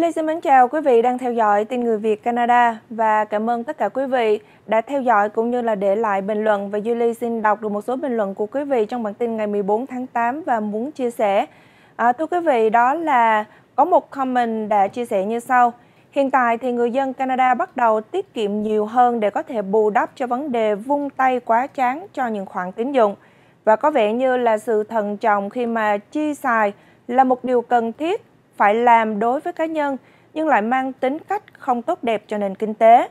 Julie xin mến chào quý vị đang theo dõi tin người Việt Canada và cảm ơn tất cả quý vị đã theo dõi cũng như là để lại bình luận và Julie xin đọc được một số bình luận của quý vị trong bản tin ngày 14 tháng 8 và muốn chia sẻ. À, thưa quý vị, đó là có một comment đã chia sẻ như sau. Hiện tại thì người dân Canada bắt đầu tiết kiệm nhiều hơn để có thể bù đắp cho vấn đề vung tay quá chán cho những khoản tín dụng. Và có vẻ như là sự thận trọng khi mà chi xài là một điều cần thiết phải làm đối với cá nhân nhưng lại mang tính cách không tốt đẹp cho nền kinh tế.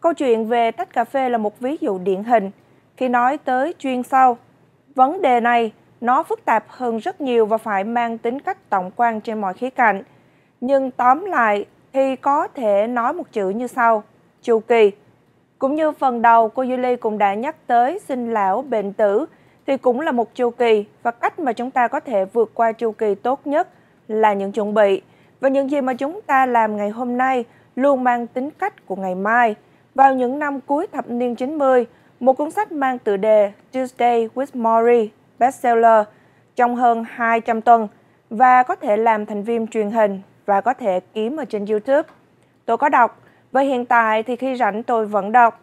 Câu chuyện về tách cà phê là một ví dụ điển hình. Khi nói tới chuyên sâu, vấn đề này nó phức tạp hơn rất nhiều và phải mang tính cách tổng quan trên mọi khía cạnh. Nhưng tóm lại thì có thể nói một chữ như sau, chu kỳ. Cũng như phần đầu cô Julie cũng đã nhắc tới sinh lão bệnh tử thì cũng là một chu kỳ và cách mà chúng ta có thể vượt qua chu kỳ tốt nhất là những chuẩn bị và những gì mà chúng ta làm ngày hôm nay luôn mang tính cách của ngày mai. Vào những năm cuối thập niên 90, một cuốn sách mang tựa đề Tuesday with Maury bestseller trong hơn 200 tuần và có thể làm thành phim truyền hình và có thể kiếm ở trên YouTube. Tôi có đọc và hiện tại thì khi rảnh tôi vẫn đọc.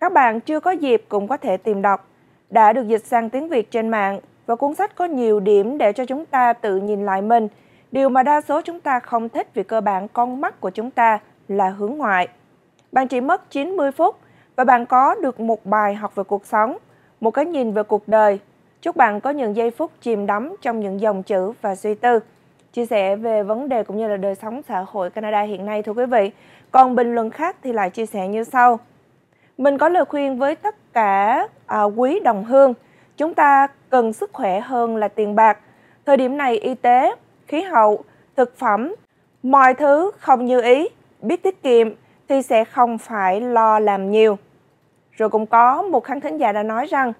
Các bạn chưa có dịp cũng có thể tìm đọc. Đã được dịch sang tiếng Việt trên mạng và cuốn sách có nhiều điểm để cho chúng ta tự nhìn lại mình – Điều mà đa số chúng ta không thích vì cơ bản con mắt của chúng ta là hướng ngoại. Bạn chỉ mất 90 phút và bạn có được một bài học về cuộc sống, một cái nhìn về cuộc đời. Chúc bạn có những giây phút chìm đắm trong những dòng chữ và suy tư. Chia sẻ về vấn đề cũng như là đời sống xã hội Canada hiện nay thưa quý vị. Còn bình luận khác thì lại chia sẻ như sau. Mình có lời khuyên với tất cả à, quý đồng hương. Chúng ta cần sức khỏe hơn là tiền bạc. Thời điểm này y tế khí hậu, thực phẩm, mọi thứ không như ý, biết tiết kiệm thì sẽ không phải lo làm nhiều. Rồi cũng có một khán thính giả đã nói rằng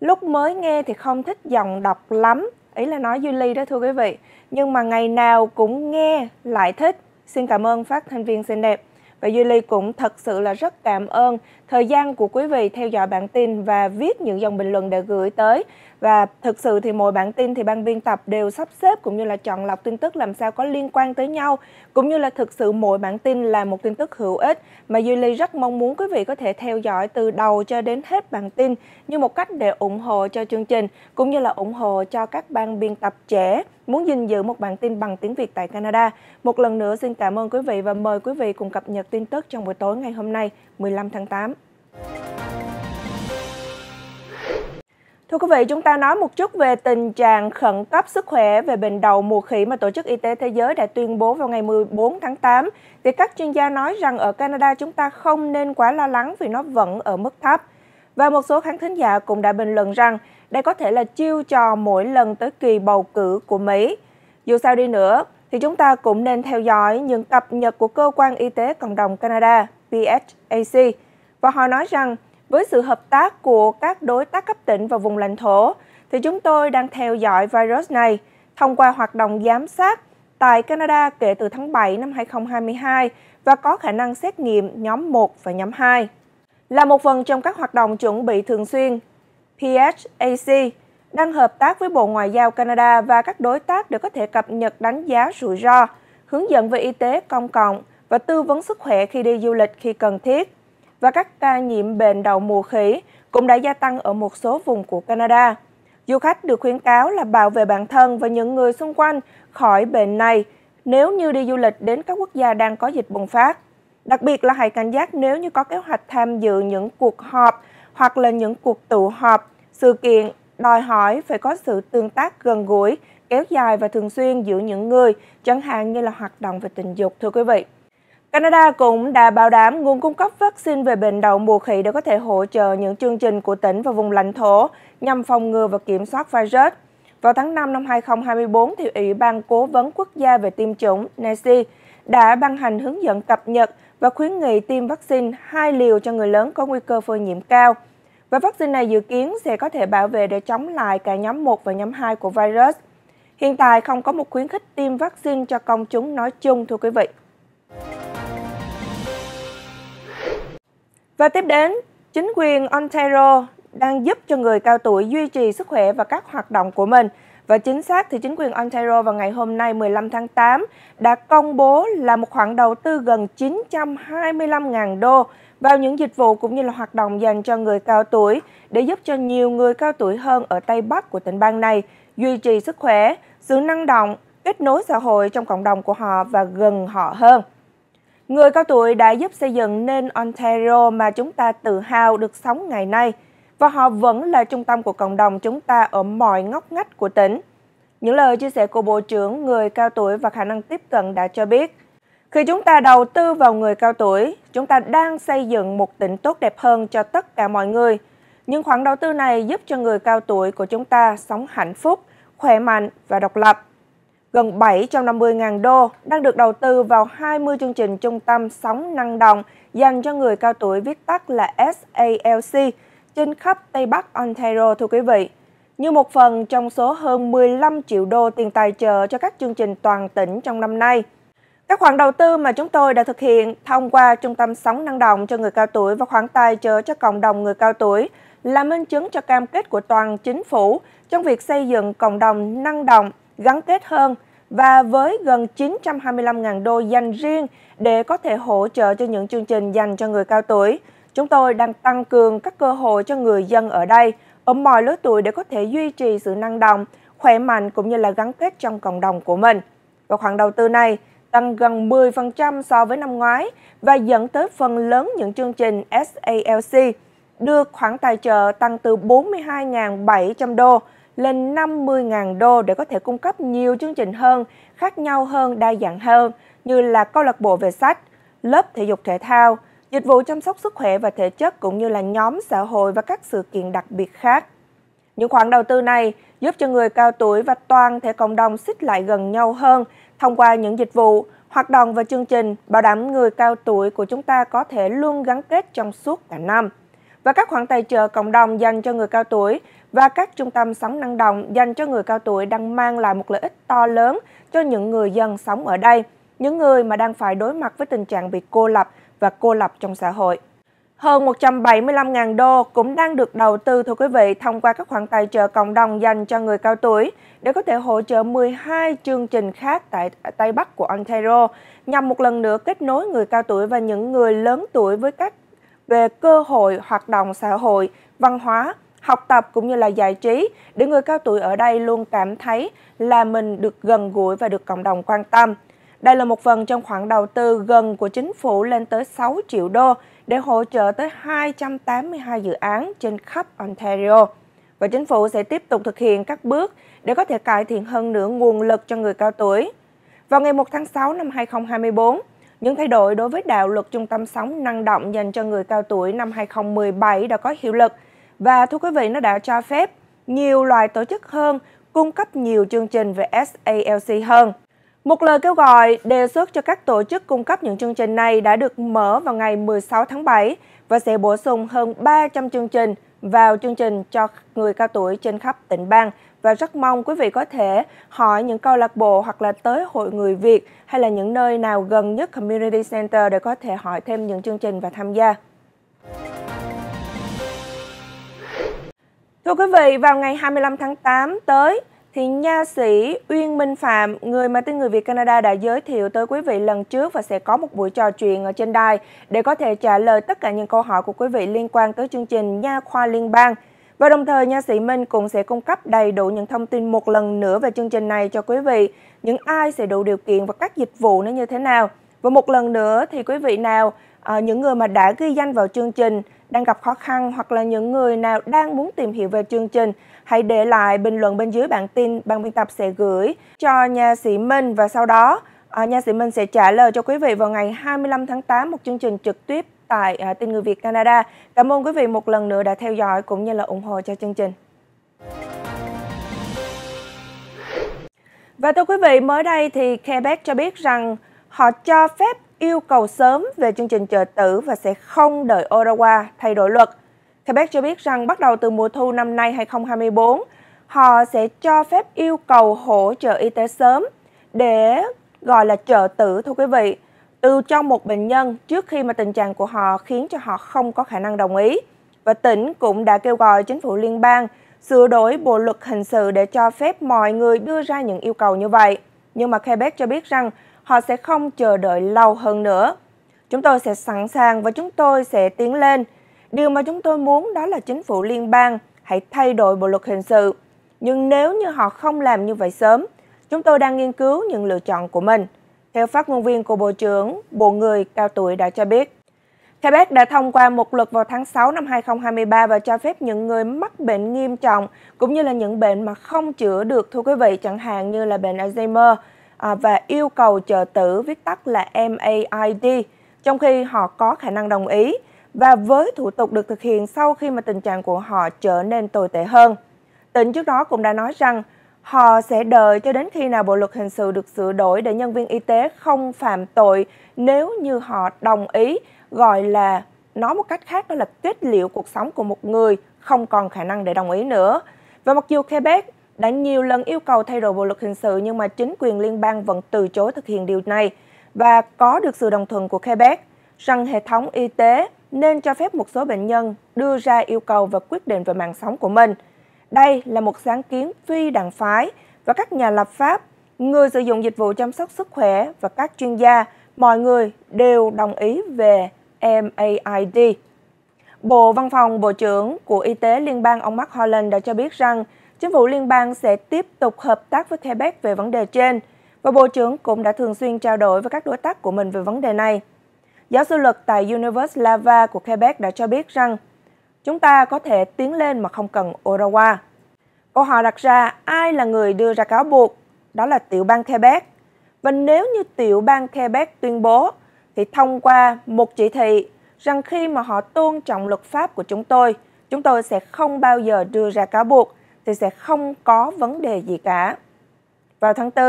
lúc mới nghe thì không thích dòng đọc lắm, ý là nói Julie đó thưa quý vị, nhưng mà ngày nào cũng nghe lại thích. Xin cảm ơn phát thanh viên xinh đẹp. Và Julie cũng thật sự là rất cảm ơn thời gian của quý vị theo dõi bản tin và viết những dòng bình luận để gửi tới. Và thực sự thì mỗi bản tin thì ban biên tập đều sắp xếp cũng như là chọn lọc tin tức làm sao có liên quan tới nhau, cũng như là thực sự mỗi bản tin là một tin tức hữu ích mà Julie rất mong muốn quý vị có thể theo dõi từ đầu cho đến hết bản tin như một cách để ủng hộ cho chương trình cũng như là ủng hộ cho các ban biên tập trẻ muốn gìn giữ một bản tin bằng tiếng Việt tại Canada. Một lần nữa xin cảm ơn quý vị và mời quý vị cùng cập nhật tin tức trong buổi tối ngày hôm nay 15 tháng 8. Thưa quý vị, chúng ta nói một chút về tình trạng khẩn cấp sức khỏe về bệnh đầu mùa khỉ mà Tổ chức Y tế Thế giới đã tuyên bố vào ngày 14 tháng 8. Thì các chuyên gia nói rằng ở Canada chúng ta không nên quá lo lắng vì nó vẫn ở mức thấp. Và một số khán thính giả cũng đã bình luận rằng đây có thể là chiêu trò mỗi lần tới kỳ bầu cử của Mỹ. Dù sao đi nữa, thì chúng ta cũng nên theo dõi những cập nhật của Cơ quan Y tế Cộng đồng Canada, PHAC. Và họ nói rằng với sự hợp tác của các đối tác cấp tỉnh và vùng lãnh thổ, thì chúng tôi đang theo dõi virus này thông qua hoạt động giám sát tại Canada kể từ tháng 7 năm 2022 và có khả năng xét nghiệm nhóm 1 và nhóm 2. Là một phần trong các hoạt động chuẩn bị thường xuyên, PHAC đang hợp tác với Bộ Ngoại giao Canada và các đối tác để có thể cập nhật đánh giá rủi ro, hướng dẫn về y tế công cộng và tư vấn sức khỏe khi đi du lịch khi cần thiết và các ca nhiễm bệnh đầu mùa khỉ cũng đã gia tăng ở một số vùng của Canada. Du khách được khuyến cáo là bảo vệ bản thân và những người xung quanh khỏi bệnh này nếu như đi du lịch đến các quốc gia đang có dịch bùng phát. Đặc biệt là hãy cảnh giác nếu như có kế hoạch tham dự những cuộc họp hoặc là những cuộc tụ họp, sự kiện đòi hỏi phải có sự tương tác gần gũi, kéo dài và thường xuyên giữa những người, chẳng hạn như là hoạt động về tình dục thưa quý vị. Canada cũng đã bảo đảm nguồn cung cấp vaccine về bệnh đậu mùa khỉ để có thể hỗ trợ những chương trình của tỉnh và vùng lãnh thổ nhằm phòng ngừa và kiểm soát virus. Vào tháng 5 năm 2024, thì Ủy ban Cố vấn Quốc gia về tiêm chủng NESI đã ban hành hướng dẫn cập nhật và khuyến nghị tiêm vaccine hai liều cho người lớn có nguy cơ phơi nhiễm cao. Và vaccine này dự kiến sẽ có thể bảo vệ để chống lại cả nhóm 1 và nhóm 2 của virus. Hiện tại không có một khuyến khích tiêm vaccine cho công chúng nói chung thưa quý vị. Và tiếp đến, chính quyền Ontario đang giúp cho người cao tuổi duy trì sức khỏe và các hoạt động của mình. Và chính xác thì chính quyền Ontario vào ngày hôm nay 15 tháng 8 đã công bố là một khoản đầu tư gần 925.000 đô vào những dịch vụ cũng như là hoạt động dành cho người cao tuổi để giúp cho nhiều người cao tuổi hơn ở Tây Bắc của tỉnh bang này duy trì sức khỏe, sự năng động, kết nối xã hội trong cộng đồng của họ và gần họ hơn. Người cao tuổi đã giúp xây dựng nên Ontario mà chúng ta tự hào được sống ngày nay, và họ vẫn là trung tâm của cộng đồng chúng ta ở mọi ngóc ngách của tỉnh. Những lời chia sẻ của Bộ trưởng Người cao tuổi và khả năng tiếp cận đã cho biết, khi chúng ta đầu tư vào người cao tuổi, chúng ta đang xây dựng một tỉnh tốt đẹp hơn cho tất cả mọi người. Những khoản đầu tư này giúp cho người cao tuổi của chúng ta sống hạnh phúc, khỏe mạnh và độc lập gần 750.000 đô đang được đầu tư vào 20 chương trình trung tâm sóng năng động dành cho người cao tuổi viết tắt là SALC trên khắp Tây Bắc Ontario thưa quý vị. Như một phần trong số hơn 15 triệu đô tiền tài trợ cho các chương trình toàn tỉnh trong năm nay. Các khoản đầu tư mà chúng tôi đã thực hiện thông qua Trung tâm sóng Năng Động cho người cao tuổi và khoản tài trợ cho cộng đồng người cao tuổi là minh chứng cho cam kết của toàn chính phủ trong việc xây dựng cộng đồng năng động, gắn kết hơn và với gần 925.000 đô dành riêng để có thể hỗ trợ cho những chương trình dành cho người cao tuổi. Chúng tôi đang tăng cường các cơ hội cho người dân ở đây ở mọi lứa tuổi để có thể duy trì sự năng động, khỏe mạnh cũng như là gắn kết trong cộng đồng của mình. Và khoản đầu tư này tăng gần 10% so với năm ngoái và dẫn tới phần lớn những chương trình SALC được khoản tài trợ tăng từ 42.700 đô lên 50.000 đô để có thể cung cấp nhiều chương trình hơn, khác nhau hơn, đa dạng hơn như là câu lạc bộ về sách, lớp thể dục thể thao, dịch vụ chăm sóc sức khỏe và thể chất cũng như là nhóm xã hội và các sự kiện đặc biệt khác. Những khoản đầu tư này giúp cho người cao tuổi và toàn thể cộng đồng xích lại gần nhau hơn thông qua những dịch vụ, hoạt động và chương trình bảo đảm người cao tuổi của chúng ta có thể luôn gắn kết trong suốt cả năm. Và các khoản tài trợ cộng đồng dành cho người cao tuổi và các trung tâm sống năng động dành cho người cao tuổi đang mang lại một lợi ích to lớn cho những người dân sống ở đây, những người mà đang phải đối mặt với tình trạng bị cô lập và cô lập trong xã hội. Hơn 175.000 đô cũng đang được đầu tư thưa quý vị thông qua các khoản tài trợ cộng đồng dành cho người cao tuổi để có thể hỗ trợ 12 chương trình khác tại Tây Bắc của Ontario nhằm một lần nữa kết nối người cao tuổi và những người lớn tuổi với các về cơ hội hoạt động xã hội, văn hóa học tập cũng như là giải trí để người cao tuổi ở đây luôn cảm thấy là mình được gần gũi và được cộng đồng quan tâm. Đây là một phần trong khoản đầu tư gần của chính phủ lên tới 6 triệu đô để hỗ trợ tới 282 dự án trên khắp Ontario. Và chính phủ sẽ tiếp tục thực hiện các bước để có thể cải thiện hơn nữa nguồn lực cho người cao tuổi. Vào ngày 1 tháng 6 năm 2024, những thay đổi đối với đạo luật trung tâm sống năng động dành cho người cao tuổi năm 2017 đã có hiệu lực – và thưa quý vị, nó đã cho phép nhiều loại tổ chức hơn cung cấp nhiều chương trình về SALC hơn. Một lời kêu gọi đề xuất cho các tổ chức cung cấp những chương trình này đã được mở vào ngày 16 tháng 7 và sẽ bổ sung hơn 300 chương trình vào chương trình cho người cao tuổi trên khắp tỉnh bang và rất mong quý vị có thể hỏi những câu lạc bộ hoặc là tới hội người Việt hay là những nơi nào gần nhất Community Center để có thể hỏi thêm những chương trình và tham gia. Thưa quý vị, vào ngày 25 tháng 8 tới thì nha sĩ Uyên Minh Phạm, người mà tiếng người Việt Canada đã giới thiệu tới quý vị lần trước và sẽ có một buổi trò chuyện ở trên đài để có thể trả lời tất cả những câu hỏi của quý vị liên quan tới chương trình Nha khoa liên bang. Và đồng thời nha sĩ Minh cũng sẽ cung cấp đầy đủ những thông tin một lần nữa về chương trình này cho quý vị, những ai sẽ đủ điều kiện và các dịch vụ nó như thế nào. Và một lần nữa thì quý vị nào Ờ, những người mà đã ghi danh vào chương trình đang gặp khó khăn hoặc là những người nào đang muốn tìm hiểu về chương trình, hãy để lại bình luận bên dưới bản tin ban biên tập sẽ gửi cho nhà sĩ Minh và sau đó à, nhà sĩ Minh sẽ trả lời cho quý vị vào ngày 25 tháng 8 một chương trình trực tiếp tại à, Tin Người Việt Canada. Cảm ơn quý vị một lần nữa đã theo dõi cũng như là ủng hộ cho chương trình. Và thưa quý vị, mới đây thì Quebec cho biết rằng họ cho phép yêu cầu sớm về chương trình trợ tử và sẽ không đợi Ottawa thay đổi luật. Quebec cho biết rằng bắt đầu từ mùa thu năm nay 2024, họ sẽ cho phép yêu cầu hỗ trợ y tế sớm để gọi là trợ tử thưa quý vị, từ cho một bệnh nhân trước khi mà tình trạng của họ khiến cho họ không có khả năng đồng ý. Và tỉnh cũng đã kêu gọi chính phủ liên bang sửa đổi bộ luật hình sự để cho phép mọi người đưa ra những yêu cầu như vậy. Nhưng mà Quebec cho biết rằng họ sẽ không chờ đợi lâu hơn nữa. Chúng tôi sẽ sẵn sàng và chúng tôi sẽ tiến lên. Điều mà chúng tôi muốn đó là chính phủ liên bang hãy thay đổi bộ luật hình sự. Nhưng nếu như họ không làm như vậy sớm, chúng tôi đang nghiên cứu những lựa chọn của mình. Theo phát ngôn viên của Bộ trưởng, Bộ Người cao tuổi đã cho biết. Quebec đã thông qua một luật vào tháng 6 năm 2023 và cho phép những người mắc bệnh nghiêm trọng cũng như là những bệnh mà không chữa được thưa quý vị chẳng hạn như là bệnh Alzheimer À, và yêu cầu trợ tử viết tắt là MAID, trong khi họ có khả năng đồng ý và với thủ tục được thực hiện sau khi mà tình trạng của họ trở nên tồi tệ hơn. Tỉnh trước đó cũng đã nói rằng họ sẽ đợi cho đến khi nào bộ luật hình sự được sửa đổi để nhân viên y tế không phạm tội nếu như họ đồng ý gọi là nói một cách khác đó là kết liễu cuộc sống của một người không còn khả năng để đồng ý nữa. Và mặc dù Quebec đã nhiều lần yêu cầu thay đổi bộ luật hình sự nhưng mà chính quyền liên bang vẫn từ chối thực hiện điều này và có được sự đồng thuận của Quebec rằng hệ thống y tế nên cho phép một số bệnh nhân đưa ra yêu cầu và quyết định về mạng sống của mình. Đây là một sáng kiến phi đảng phái và các nhà lập pháp, người sử dụng dịch vụ chăm sóc sức khỏe và các chuyên gia, mọi người đều đồng ý về MAID. Bộ Văn phòng Bộ trưởng của Y tế Liên bang ông Mark Holland đã cho biết rằng Chính phủ liên bang sẽ tiếp tục hợp tác với Quebec về vấn đề trên, và Bộ trưởng cũng đã thường xuyên trao đổi với các đối tác của mình về vấn đề này. Giáo sư luật tại Universe Lava của Quebec đã cho biết rằng chúng ta có thể tiến lên mà không cần Ottawa. Câu hỏi đặt ra ai là người đưa ra cáo buộc? Đó là tiểu bang Quebec. Và nếu như tiểu bang Quebec tuyên bố thì thông qua một chỉ thị rằng khi mà họ tôn trọng luật pháp của chúng tôi, chúng tôi sẽ không bao giờ đưa ra cáo buộc thì sẽ không có vấn đề gì cả. Vào tháng 4,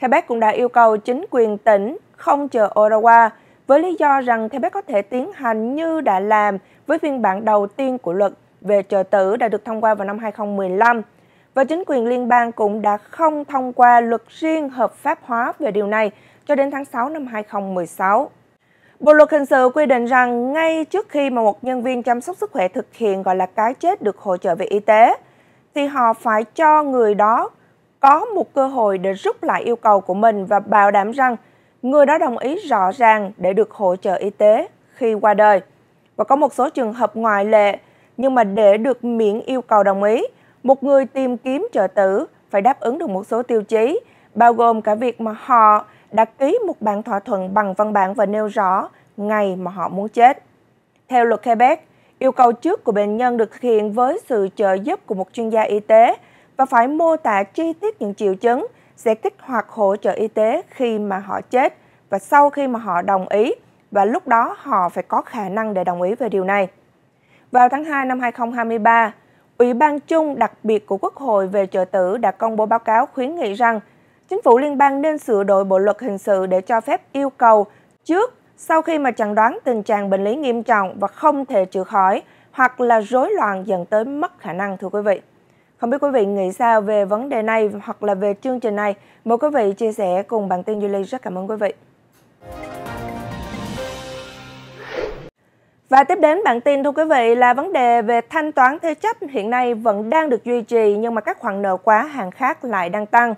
Quebec cũng đã yêu cầu chính quyền tỉnh không chờ Ottawa với lý do rằng Quebec có thể tiến hành như đã làm với phiên bản đầu tiên của luật về trợ tử đã được thông qua vào năm 2015 và chính quyền liên bang cũng đã không thông qua luật riêng hợp pháp hóa về điều này cho đến tháng 6 năm 2016. Bộ luật hình sự quy định rằng ngay trước khi mà một nhân viên chăm sóc sức khỏe thực hiện gọi là cái chết được hỗ trợ về y tế, thì họ phải cho người đó có một cơ hội để rút lại yêu cầu của mình và bảo đảm rằng người đó đồng ý rõ ràng để được hỗ trợ y tế khi qua đời. Và có một số trường hợp ngoại lệ, nhưng mà để được miễn yêu cầu đồng ý, một người tìm kiếm trợ tử phải đáp ứng được một số tiêu chí, bao gồm cả việc mà họ đã ký một bản thỏa thuận bằng văn bản và nêu rõ ngày mà họ muốn chết. Theo luật Quebec, Yêu cầu trước của bệnh nhân được thực hiện với sự trợ giúp của một chuyên gia y tế và phải mô tả chi tiết những triệu chứng sẽ kích hoạt hỗ trợ y tế khi mà họ chết và sau khi mà họ đồng ý và lúc đó họ phải có khả năng để đồng ý về điều này. Vào tháng 2 năm 2023, Ủy ban chung đặc biệt của Quốc hội về trợ tử đã công bố báo cáo khuyến nghị rằng chính phủ liên bang nên sửa đổi bộ luật hình sự để cho phép yêu cầu trước sau khi mà chẩn đoán tình trạng bệnh lý nghiêm trọng và không thể chữa khỏi hoặc là rối loạn dẫn tới mất khả năng thưa quý vị. Không biết quý vị nghĩ sao về vấn đề này hoặc là về chương trình này? Mời quý vị chia sẻ cùng bản tin Julie. Rất cảm ơn quý vị. Và tiếp đến bản tin thưa quý vị là vấn đề về thanh toán thế chấp hiện nay vẫn đang được duy trì nhưng mà các khoản nợ quá hàng khác lại đang tăng.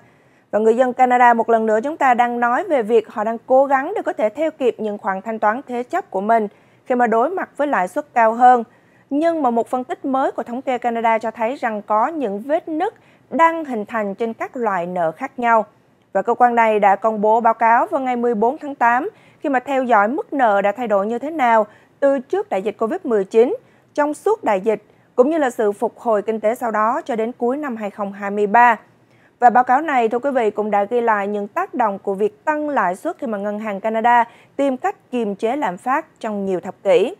Và người dân Canada một lần nữa chúng ta đang nói về việc họ đang cố gắng để có thể theo kịp những khoản thanh toán thế chấp của mình khi mà đối mặt với lãi suất cao hơn. Nhưng mà một phân tích mới của thống kê Canada cho thấy rằng có những vết nứt đang hình thành trên các loại nợ khác nhau. Và cơ quan này đã công bố báo cáo vào ngày 14 tháng 8 khi mà theo dõi mức nợ đã thay đổi như thế nào từ trước đại dịch COVID-19, trong suốt đại dịch, cũng như là sự phục hồi kinh tế sau đó cho đến cuối năm 2023. Và báo cáo này, thưa quý vị, cũng đã ghi lại những tác động của việc tăng lãi suất khi mà Ngân hàng Canada tìm cách kiềm chế lạm phát trong nhiều thập kỷ.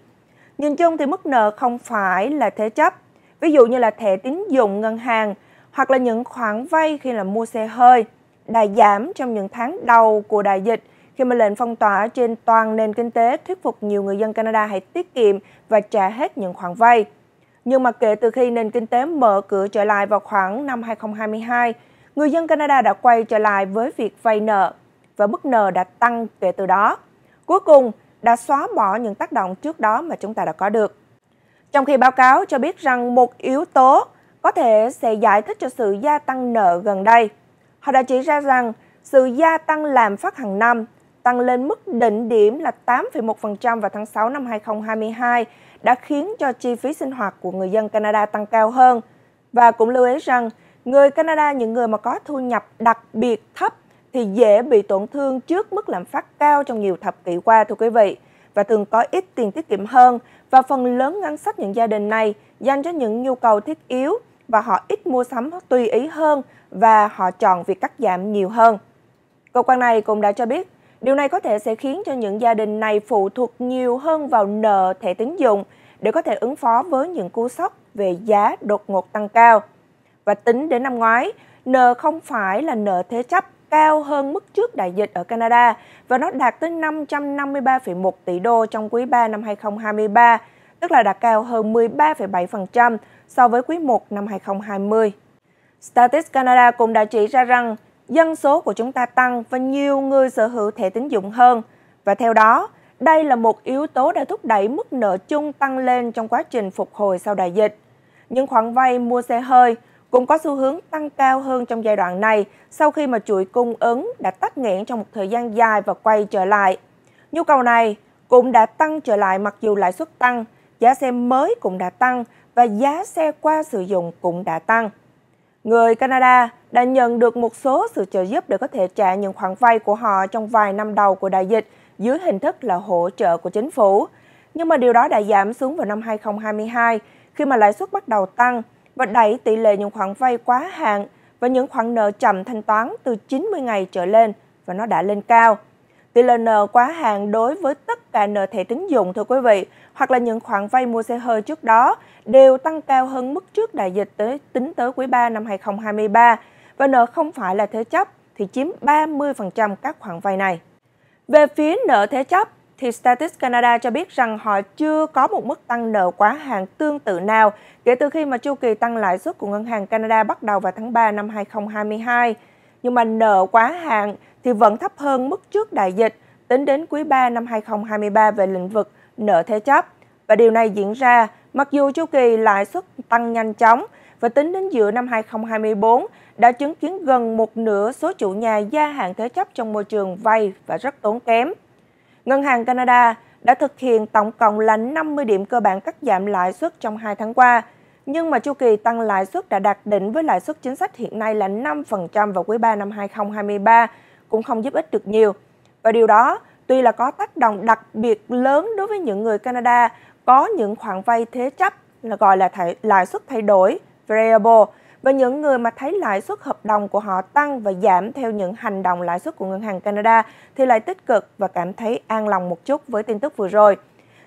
Nhìn chung thì mức nợ không phải là thế chấp, ví dụ như là thẻ tín dụng ngân hàng hoặc là những khoản vay khi là mua xe hơi, đã giảm trong những tháng đầu của đại dịch khi mà lệnh phong tỏa trên toàn nền kinh tế thuyết phục nhiều người dân Canada hãy tiết kiệm và trả hết những khoản vay. Nhưng mà kể từ khi nền kinh tế mở cửa trở lại vào khoảng năm 2022, người dân Canada đã quay trở lại với việc vay nợ và mức nợ đã tăng kể từ đó. Cuối cùng, đã xóa bỏ những tác động trước đó mà chúng ta đã có được. Trong khi báo cáo cho biết rằng một yếu tố có thể sẽ giải thích cho sự gia tăng nợ gần đây. Họ đã chỉ ra rằng sự gia tăng làm phát hàng năm tăng lên mức đỉnh điểm là 8,1% vào tháng 6 năm 2022 đã khiến cho chi phí sinh hoạt của người dân Canada tăng cao hơn. Và cũng lưu ý rằng Người Canada, những người mà có thu nhập đặc biệt thấp thì dễ bị tổn thương trước mức lạm phát cao trong nhiều thập kỷ qua thưa quý vị và thường có ít tiền tiết kiệm hơn và phần lớn ngân sách những gia đình này dành cho những nhu cầu thiết yếu và họ ít mua sắm tùy ý hơn và họ chọn việc cắt giảm nhiều hơn. Cơ quan này cũng đã cho biết điều này có thể sẽ khiến cho những gia đình này phụ thuộc nhiều hơn vào nợ thẻ tín dụng để có thể ứng phó với những cú sốc về giá đột ngột tăng cao và tính đến năm ngoái, nợ không phải là nợ thế chấp cao hơn mức trước đại dịch ở Canada và nó đạt tới 553,1 tỷ đô trong quý 3 năm 2023, tức là đạt cao hơn 13,7% so với quý 1 năm 2020. Statistics Canada cũng đã chỉ ra rằng dân số của chúng ta tăng và nhiều người sở hữu thẻ tín dụng hơn. Và theo đó, đây là một yếu tố đã thúc đẩy mức nợ chung tăng lên trong quá trình phục hồi sau đại dịch. Những khoản vay mua xe hơi, cũng có xu hướng tăng cao hơn trong giai đoạn này sau khi mà chuỗi cung ứng đã tắt nghẽn trong một thời gian dài và quay trở lại. Nhu cầu này cũng đã tăng trở lại mặc dù lãi suất tăng, giá xe mới cũng đã tăng và giá xe qua sử dụng cũng đã tăng. Người Canada đã nhận được một số sự trợ giúp để có thể trả những khoản vay của họ trong vài năm đầu của đại dịch dưới hình thức là hỗ trợ của chính phủ. Nhưng mà điều đó đã giảm xuống vào năm 2022 khi mà lãi suất bắt đầu tăng và đẩy tỷ lệ những khoản vay quá hạn và những khoản nợ chậm thanh toán từ 90 ngày trở lên và nó đã lên cao. Tỷ lệ nợ quá hạn đối với tất cả nợ thẻ tín dụng thưa quý vị, hoặc là những khoản vay mua xe hơi trước đó đều tăng cao hơn mức trước đại dịch tới tính tới quý 3 năm 2023 và nợ không phải là thế chấp thì chiếm 30% các khoản vay này. Về phía nợ thế chấp, thì statis Canada cho biết rằng họ chưa có một mức tăng nợ quá hạn tương tự nào kể từ khi mà chu kỳ tăng lãi suất của Ngân hàng Canada bắt đầu vào tháng 3 năm 2022. Nhưng mà nợ quá hạn thì vẫn thấp hơn mức trước đại dịch tính đến quý 3 năm 2023 về lĩnh vực nợ thế chấp. Và điều này diễn ra mặc dù chu kỳ lãi suất tăng nhanh chóng và tính đến giữa năm 2024 đã chứng kiến gần một nửa số chủ nhà gia hạn thế chấp trong môi trường vay và rất tốn kém. Ngân hàng Canada đã thực hiện tổng cộng là 50 điểm cơ bản cắt giảm lãi suất trong 2 tháng qua, nhưng mà chu kỳ tăng lãi suất đã đạt đỉnh với lãi suất chính sách hiện nay là 5% vào quý 3 năm 2023 cũng không giúp ích được nhiều. Và điều đó tuy là có tác động đặc biệt lớn đối với những người Canada có những khoản vay thế chấp là gọi là thải, lãi suất thay đổi variable và những người mà thấy lãi suất hợp đồng của họ tăng và giảm theo những hành động lãi suất của Ngân hàng Canada thì lại tích cực và cảm thấy an lòng một chút với tin tức vừa rồi.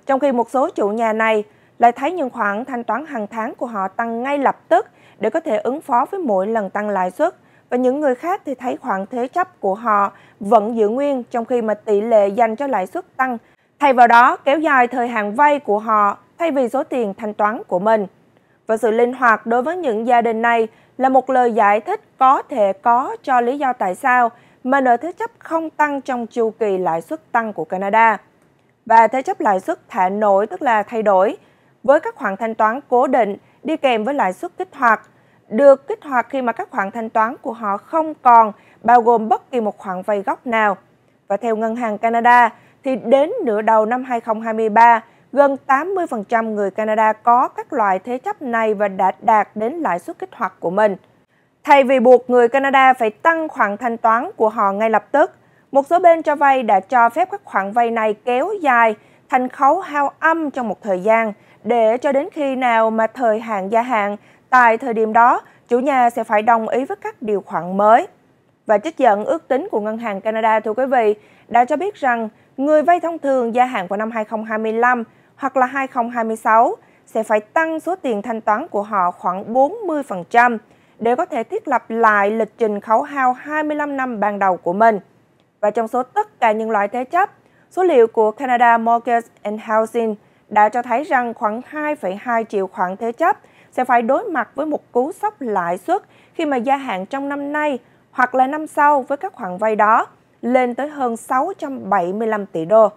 Trong khi một số chủ nhà này lại thấy những khoản thanh toán hàng tháng của họ tăng ngay lập tức để có thể ứng phó với mỗi lần tăng lãi suất và những người khác thì thấy khoản thế chấp của họ vẫn giữ nguyên trong khi mà tỷ lệ dành cho lãi suất tăng. Thay vào đó, kéo dài thời hạn vay của họ thay vì số tiền thanh toán của mình và sự linh hoạt đối với những gia đình này là một lời giải thích có thể có cho lý do tại sao mà nợ thế chấp không tăng trong chu kỳ lãi suất tăng của Canada. Và thế chấp lãi suất thả nổi tức là thay đổi, với các khoản thanh toán cố định đi kèm với lãi suất kích hoạt, được kích hoạt khi mà các khoản thanh toán của họ không còn bao gồm bất kỳ một khoản vay gốc nào. Và theo Ngân hàng Canada, thì đến nửa đầu năm 2023, Gần 80% người Canada có các loại thế chấp này và đã đạt đến lãi suất kích hoạt của mình. Thay vì buộc người Canada phải tăng khoản thanh toán của họ ngay lập tức, một số bên cho vay đã cho phép các khoản vay này kéo dài thành khấu hao âm trong một thời gian để cho đến khi nào mà thời hạn gia hạn, tại thời điểm đó chủ nhà sẽ phải đồng ý với các điều khoản mới. Và trích dẫn ước tính của Ngân hàng Canada, thưa quý vị, đã cho biết rằng người vay thông thường gia hạn vào năm 2025 hoặc là 2026 sẽ phải tăng số tiền thanh toán của họ khoảng 40% để có thể thiết lập lại lịch trình khấu hao 25 năm ban đầu của mình. Và trong số tất cả những loại thế chấp, số liệu của Canada Mortgage and Housing đã cho thấy rằng khoảng 2,2 triệu khoản thế chấp sẽ phải đối mặt với một cú sốc lãi suất khi mà gia hạn trong năm nay hoặc là năm sau với các khoản vay đó lên tới hơn 675 tỷ đô.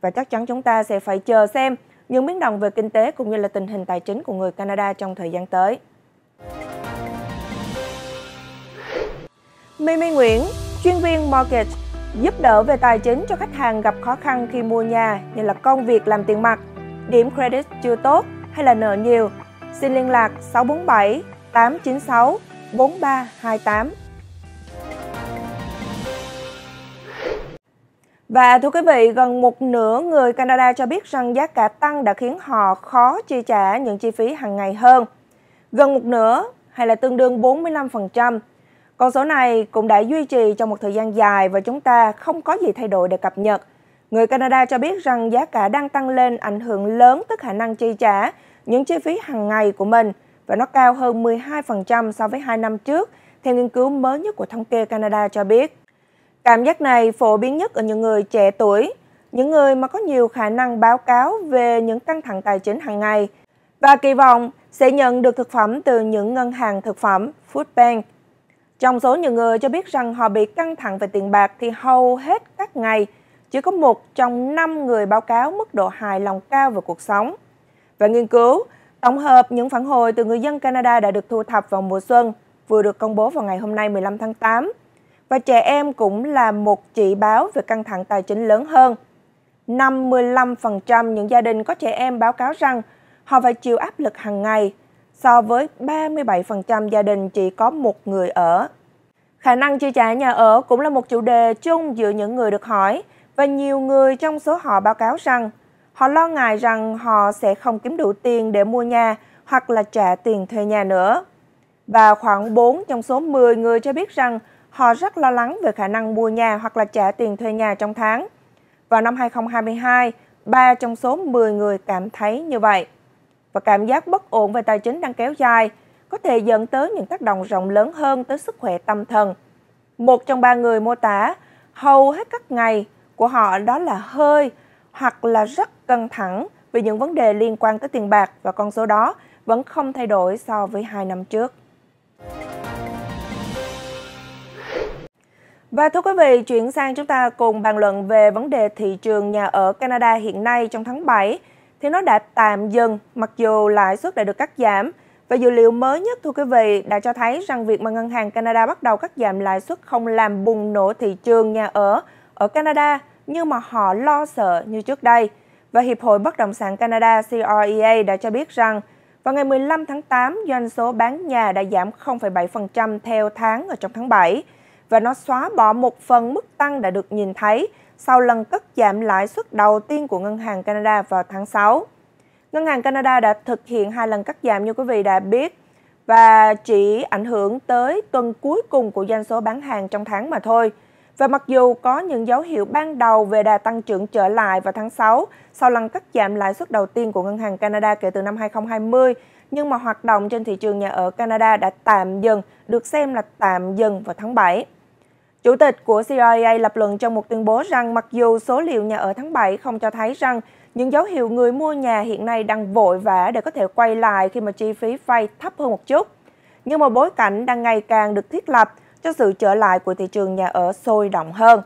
Và chắc chắn chúng ta sẽ phải chờ xem những biến động về kinh tế cũng như là tình hình tài chính của người Canada trong thời gian tới. Mimi Nguyễn, chuyên viên Mortgage, giúp đỡ về tài chính cho khách hàng gặp khó khăn khi mua nhà như là công việc làm tiền mặt, điểm credit chưa tốt hay là nợ nhiều. Xin liên lạc 647 896 4328. Và thưa quý vị, gần một nửa người Canada cho biết rằng giá cả tăng đã khiến họ khó chi trả những chi phí hàng ngày hơn. Gần một nửa hay là tương đương 45%. Con số này cũng đã duy trì trong một thời gian dài và chúng ta không có gì thay đổi để cập nhật. Người Canada cho biết rằng giá cả đang tăng lên ảnh hưởng lớn tới khả năng chi trả những chi phí hàng ngày của mình và nó cao hơn 12% so với 2 năm trước, theo nghiên cứu mới nhất của thống kê Canada cho biết. Cảm giác này phổ biến nhất ở những người trẻ tuổi, những người mà có nhiều khả năng báo cáo về những căng thẳng tài chính hàng ngày và kỳ vọng sẽ nhận được thực phẩm từ những ngân hàng thực phẩm Food Bank. Trong số nhiều người cho biết rằng họ bị căng thẳng về tiền bạc thì hầu hết các ngày chỉ có một trong năm người báo cáo mức độ hài lòng cao về cuộc sống. Và nghiên cứu tổng hợp những phản hồi từ người dân Canada đã được thu thập vào mùa xuân vừa được công bố vào ngày hôm nay 15 tháng 8 và trẻ em cũng là một chỉ báo về căng thẳng tài chính lớn hơn. 55% những gia đình có trẻ em báo cáo rằng họ phải chịu áp lực hàng ngày, so với 37% gia đình chỉ có một người ở. Khả năng chi trả nhà ở cũng là một chủ đề chung giữa những người được hỏi và nhiều người trong số họ báo cáo rằng họ lo ngại rằng họ sẽ không kiếm đủ tiền để mua nhà hoặc là trả tiền thuê nhà nữa. Và khoảng 4 trong số 10 người cho biết rằng họ rất lo lắng về khả năng mua nhà hoặc là trả tiền thuê nhà trong tháng. Vào năm 2022, 3 trong số 10 người cảm thấy như vậy. Và cảm giác bất ổn về tài chính đang kéo dài có thể dẫn tới những tác động rộng lớn hơn tới sức khỏe tâm thần. Một trong ba người mô tả hầu hết các ngày của họ đó là hơi hoặc là rất căng thẳng vì những vấn đề liên quan tới tiền bạc và con số đó vẫn không thay đổi so với hai năm trước. Và thưa quý vị, chuyển sang chúng ta cùng bàn luận về vấn đề thị trường nhà ở Canada hiện nay trong tháng 7 thì nó đã tạm dừng mặc dù lãi suất đã được cắt giảm. Và dữ liệu mới nhất thưa quý vị đã cho thấy rằng việc mà ngân hàng Canada bắt đầu cắt giảm lãi suất không làm bùng nổ thị trường nhà ở ở Canada như mà họ lo sợ như trước đây. Và Hiệp hội Bất động sản Canada CREA đã cho biết rằng vào ngày 15 tháng 8, doanh số bán nhà đã giảm 0,7% theo tháng ở trong tháng 7 và nó xóa bỏ một phần mức tăng đã được nhìn thấy sau lần cất giảm lãi suất đầu tiên của Ngân hàng Canada vào tháng 6. Ngân hàng Canada đã thực hiện hai lần cắt giảm như quý vị đã biết và chỉ ảnh hưởng tới tuần cuối cùng của doanh số bán hàng trong tháng mà thôi. Và mặc dù có những dấu hiệu ban đầu về đà tăng trưởng trở lại vào tháng 6 sau lần cắt giảm lãi suất đầu tiên của Ngân hàng Canada kể từ năm 2020, nhưng mà hoạt động trên thị trường nhà ở Canada đã tạm dừng, được xem là tạm dừng vào tháng 7. Chủ tịch của CIA lập luận trong một tuyên bố rằng mặc dù số liệu nhà ở tháng 7 không cho thấy rằng những dấu hiệu người mua nhà hiện nay đang vội vã để có thể quay lại khi mà chi phí vay thấp hơn một chút. Nhưng một bối cảnh đang ngày càng được thiết lập cho sự trở lại của thị trường nhà ở sôi động hơn.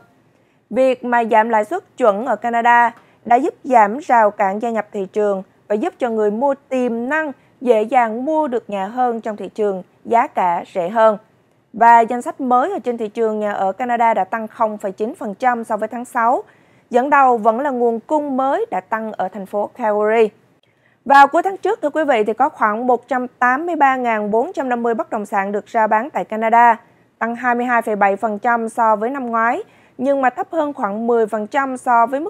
Việc mà giảm lãi suất chuẩn ở Canada đã giúp giảm rào cản gia nhập thị trường và giúp cho người mua tiềm năng dễ dàng mua được nhà hơn trong thị trường giá cả rẻ hơn và danh sách mới ở trên thị trường nhà ở Canada đã tăng 0,9% so với tháng 6. Dẫn đầu vẫn là nguồn cung mới đã tăng ở thành phố Calgary. Vào cuối tháng trước, thưa quý vị, thì có khoảng 183.450 bất động sản được ra bán tại Canada, tăng 22,7% so với năm ngoái, nhưng mà thấp hơn khoảng 10% so với mức